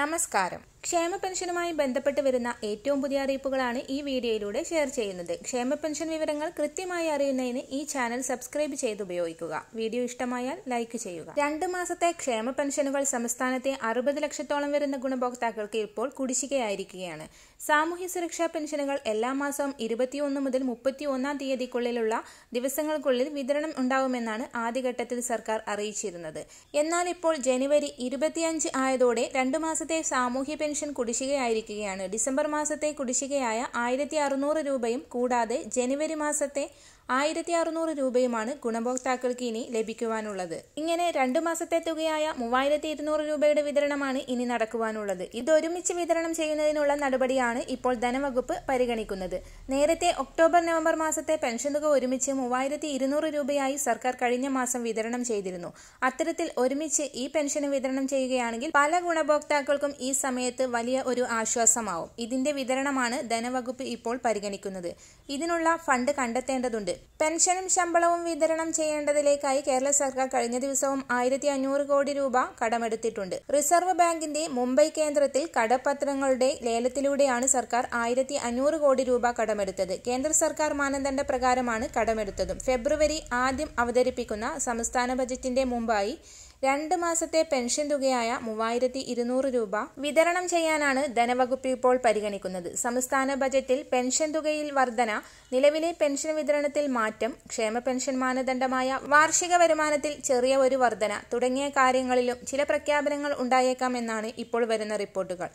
నమస్కారం ക്ഷേമ പെൻഷനുമായി ബന്ധപ്പെട്ട് വരുന്ന ഏറ്റവും പുതിയ അറിയിപ്പുകളാണ് ഈ വീഡിയോയിലൂടെ ഷെയർ ചെയ്യുന്നത് ക്ഷേമ പെൻഷൻ വിവരങ്ങൾ കൃത്യമായി അറിയുന്നതിന് ഈ ചാനൽ സബ്സ്ക്രൈബ് ചെയ്ത് ഉപയോഗിക്കുക വീഡിയോ ഇഷ്ടമായാൽ ലൈക്ക് ചെയ്യുക രണ്ട് മാസത്തെ ക്ഷേമ പെൻഷനുകൾ സംസ്ഥാനത്തെ അറുപത് ലക്ഷത്തോളം വരുന്ന ഗുണഭോക്താക്കൾക്ക് ഇപ്പോൾ കുടിശ്ശികയായിരിക്കുകയാണ് സാമൂഹ്യ സുരക്ഷാ പെൻഷനുകൾ എല്ലാ മാസവും ഇരുപത്തിയൊന്ന് മുതൽ മുപ്പത്തി ഒന്നാം തീയതിക്കുള്ളിലുള്ള ദിവസങ്ങൾക്കുള്ളിൽ വിതരണം ഉണ്ടാവുമെന്നാണ് ആദ്യഘട്ടത്തിൽ സർക്കാർ അറിയിച്ചിരുന്നത് എന്നാൽ ഇപ്പോൾ ജനുവരി ഇരുപത്തിയഞ്ച് ആയതോടെ രണ്ടു മാസത്തെ സാമൂഹ്യ പെൻഷൻ കുടിശ്ശികയായിരിക്കുകയാണ് ഡിസംബർ മാസത്തെ കുടിശ്ശികയായ ആയിരത്തി അറുന്നൂറ് രൂപയും കൂടാതെ ജനുവരി മാസത്തെ ആയിരത്തി അറുന്നൂറ് രൂപയുമാണ് ഗുണഭോക്താക്കൾക്ക് ഇനി ലഭിക്കുവാനുള്ളത് ഇങ്ങനെ രണ്ടു മാസത്തെ തുകയായ മൂവായിരത്തി ഇരുന്നൂറ് രൂപയുടെ വിതരണമാണ് ഇനി നടക്കുവാനുള്ളത് ഇതൊരുമിച്ച് വിതരണം ചെയ്യുന്നതിനുള്ള നടപടിയാണ് ഇപ്പോൾ ധനവകുപ്പ് പരിഗണിക്കുന്നത് നേരത്തെ ഒക്ടോബർ നവംബർ മാസത്തെ പെൻഷൻ തുക ഒരുമിച്ച് മൂവായിരത്തി ഇരുന്നൂറ് രൂപയായി സർക്കാർ കഴിഞ്ഞ മാസം വിതരണം ചെയ്തിരുന്നു അത്തരത്തിൽ ഒരുമിച്ച് ഈ പെൻഷന് വിതരണം ചെയ്യുകയാണെങ്കിൽ പല ഗുണഭോക്താക്കൾക്കും ഈ സമയത്ത് വലിയ ഒരു ആശ്വാസമാവും ഇതിന്റെ വിതരണമാണ് ധനവകുപ്പ് ഇപ്പോൾ പരിഗണിക്കുന്നത് ഇതിനുള്ള ഫണ്ട് കണ്ടെത്തേണ്ടതുണ്ട് പെൻഷനും ശമ്പളവും വിതരണം ചെയ്യേണ്ടതിലേക്കായി കേരള സർക്കാർ കഴിഞ്ഞ ദിവസവും ആയിരത്തി അഞ്ഞൂറ് കോടി രൂപ കടമെടുത്തിട്ടുണ്ട് റിസർവ് ബാങ്കിന്റെ മുംബൈ കേന്ദ്രത്തിൽ കടപത്രങ്ങളുടെ ലേലത്തിലൂടെയാണ് സർക്കാർ ആയിരത്തി അഞ്ഞൂറ് കോടി രൂപ കടമെടുത്തത് കേന്ദ്ര സർക്കാർ മാനദണ്ഡ പ്രകാരമാണ് കടമെടുത്തതും ഫെബ്രുവരി ആദ്യം അവതരിപ്പിക്കുന്ന സംസ്ഥാന ബജറ്റിന്റെ മുമ്പായി രണ്ട് മാസത്തെ പെൻഷൻ തുകയായ മൂവായിരത്തി ഇരുന്നൂറ് രൂപ വിതരണം ചെയ്യാനാണ് ധനവകുപ്പ് ഇപ്പോൾ പരിഗണിക്കുന്നത് സംസ്ഥാന ബജറ്റിൽ പെൻഷൻ തുകയിൽ വർധന നിലവിലെ പെൻഷൻ വിതരണത്തിൽ മാറ്റം ക്ഷേമ പെൻഷൻ മാനദണ്ഡമായ വാർഷിക വരുമാനത്തിൽ ചെറിയ ഒരു വർധന തുടങ്ങിയ കാര്യങ്ങളിലും ചില പ്രഖ്യാപനങ്ങൾ ഉണ്ടായേക്കാം എന്നാണ് ഇപ്പോൾ വരുന്ന റിപ്പോർട്ടുകൾ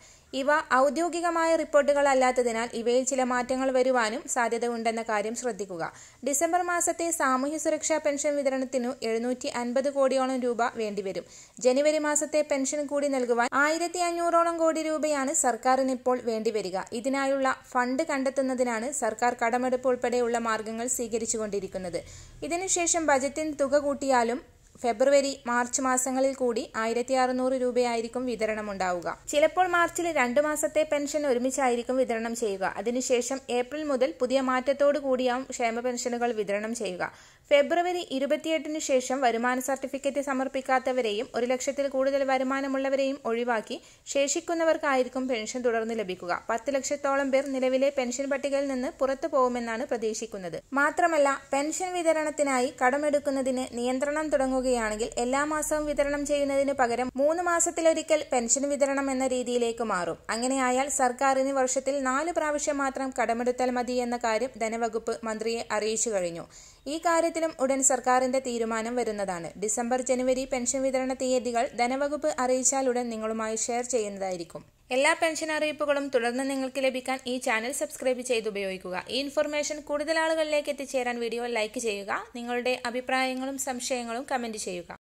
ഇവ ഔദ്യോഗികമായ റിപ്പോർട്ടുകളല്ലാത്തതിനാൽ ഇവയിൽ ചില മാറ്റങ്ങൾ വരുവാനും സാധ്യതയുണ്ടെന്ന കാര്യം ശ്രദ്ധിക്കുക ഡിസംബർ മാസത്തെ സാമൂഹ്യ സുരക്ഷാ പെൻഷൻ വിതരണത്തിനു എഴുന്നൂറ്റി അൻപത് കോടിയോളം രൂപ വേണ്ടി വരും ജനുവരി മാസത്തെ പെൻഷൻ കൂടി നൽകുവാൻ ആയിരത്തി അഞ്ഞൂറോളം കോടി രൂപയാണ് സർക്കാരിന് ഇപ്പോൾ വേണ്ടിവരിക ഇതിനായുള്ള ഫണ്ട് കണ്ടെത്തുന്നതിനാണ് സർക്കാർ കടമെടുപ്പ് ഉൾപ്പെടെയുള്ള മാർഗങ്ങൾ സ്വീകരിച്ചുകൊണ്ടിരിക്കുന്നത് ഇതിനുശേഷം ബജറ്റിന് തുക കൂട്ടിയാലും ഫെബ്രുവരി മാർച്ച് മാസങ്ങളിൽ കൂടി ആയിരത്തി അറുന്നൂറ് രൂപയായിരിക്കും വിതരണം ഉണ്ടാവുക ചിലപ്പോൾ മാർച്ചിൽ രണ്ട് മാസത്തെ പെൻഷൻ ഒരുമിച്ചായിരിക്കും വിതരണം ചെയ്യുക അതിനുശേഷം ഏപ്രിൽ മുതൽ പുതിയ മാറ്റത്തോടു കൂടിയാവും ക്ഷേമ പെൻഷനുകൾ വിതരണം ചെയ്യുക ഫെബ്രുവരി ഇരുപത്തിയെട്ടിന് ശേഷം വരുമാന സർട്ടിഫിക്കറ്റ് സമർപ്പിക്കാത്തവരെയും ഒരു ലക്ഷത്തിൽ കൂടുതൽ വരുമാനമുള്ളവരെയും ഒഴിവാക്കി ശേഷിക്കുന്നവർക്കായിരിക്കും പെൻഷൻ തുടർന്ന് ലഭിക്കുക പത്ത് ലക്ഷത്തോളം പേർ നിലവിലെ പെൻഷൻ പട്ടികയിൽ നിന്ന് പുറത്തു പോകുമെന്നാണ് പ്രതീക്ഷിക്കുന്നത് മാത്രമല്ല പെൻഷൻ വിതരണത്തിനായി കടമെടുക്കുന്നതിന് നിയന്ത്രണം തുടങ്ങുകയാണെങ്കിൽ എല്ലാ മാസവും വിതരണം ചെയ്യുന്നതിന് പകരം മൂന്ന് മാസത്തിലൊരിക്കൽ പെൻഷൻ വിതരണം എന്ന രീതിയിലേക്ക് മാറും അങ്ങനെയായാൽ സർക്കാരിന് വർഷത്തിൽ നാല് പ്രാവശ്യം മാത്രം കടമെടുത്താൽ മതി എന്ന കാര്യം ധനവകുപ്പ് മന്ത്രിയെ അറിയിച്ചു കഴിഞ്ഞു ഈ കാര്യത്തിലും ഉടൻ സർക്കാരിന്റെ തീരുമാനം വരുന്നതാണ് ഡിസംബർ ജനുവരി പെൻഷൻ വിതരണ തീയതികൾ ധനവകുപ്പ് ഉടൻ നിങ്ങളുമായി ഷെയർ ചെയ്യുന്നതായിരിക്കും എല്ലാ പെൻഷൻ അറിയിപ്പുകളും തുടർന്ന് നിങ്ങൾക്ക് ലഭിക്കാൻ ഈ ചാനൽ സബ്സ്ക്രൈബ് ചെയ്ത് ഉപയോഗിക്കുക ഈ ഇൻഫർമേഷൻ കൂടുതൽ ആളുകളിലേക്ക് എത്തിച്ചേരാൻ വീഡിയോ ലൈക്ക് ചെയ്യുക നിങ്ങളുടെ അഭിപ്രായങ്ങളും സംശയങ്ങളും കമന്റ് ചെയ്യുക